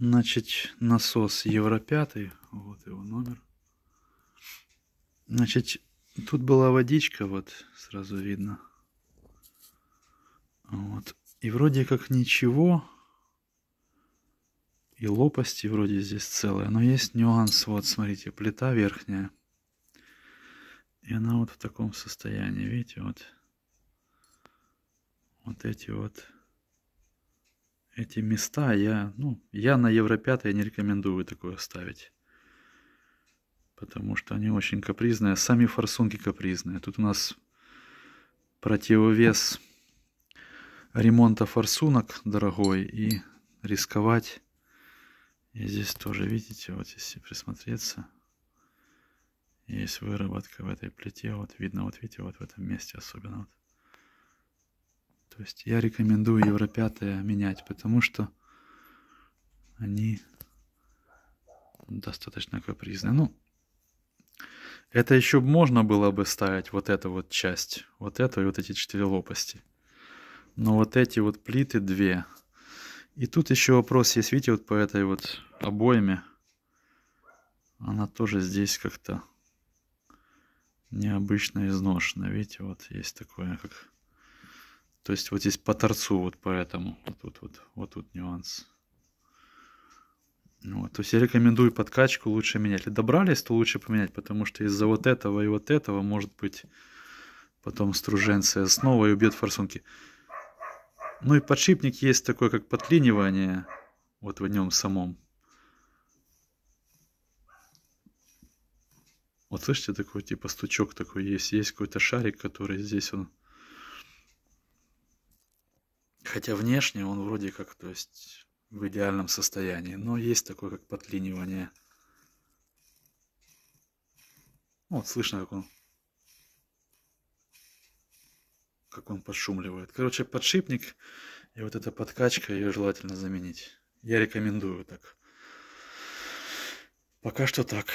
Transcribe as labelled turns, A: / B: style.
A: Значит, насос Євро 5, вот его номер. Значит, тут была водичка, вот сразу видно. Вот. И вроде как ничего. И лопасти вроде здесь целая. Но есть нюанс. Вот, смотрите, плита верхняя. И она вот в таком состоянии. Видите, вот. Вот эти вот эти места я, ну, я на евро 5 не рекомендую такое ставить. Потому что они очень капризные. Сами форсунки капризные. Тут у нас противовес ремонта форсунок дорогой и рисковать. И здесь тоже, видите, вот если присмотреться, есть выработка в этой плите. Вот видно, вот видите, вот в этом месте особенно. Вот. То есть я рекомендую евро 5 менять, потому что они достаточно капризны. Ну, это еще можно было бы ставить вот эту вот часть, вот эту и вот эти четыре лопасти. Но вот эти вот плиты две. И тут еще вопрос есть, видите, вот по этой вот обоями. Она тоже здесь как-то необычно изношена. Видите, вот есть такое, как то есть вот здесь по торцу, вот поэтому. Вот тут вот, вот вот нюанс. Ну вот, то есть я рекомендую подкачку лучше менять. Если добрались, то лучше поменять, потому что из-за вот этого и вот этого может быть потом струженция снова и убьет форсунки. Ну и подшипник есть такой, как подклинивание, вот в нем самом. Вот слышите, такой типа стучок такой есть. Есть какой-то шарик, который здесь он... Хотя внешне он вроде как, то есть в идеальном состоянии, но есть такое как подлинивание. Ну, вот слышно, как он как он подшумливает. Короче, подшипник и вот эта подкачка, ее желательно заменить. Я рекомендую так. Пока что так.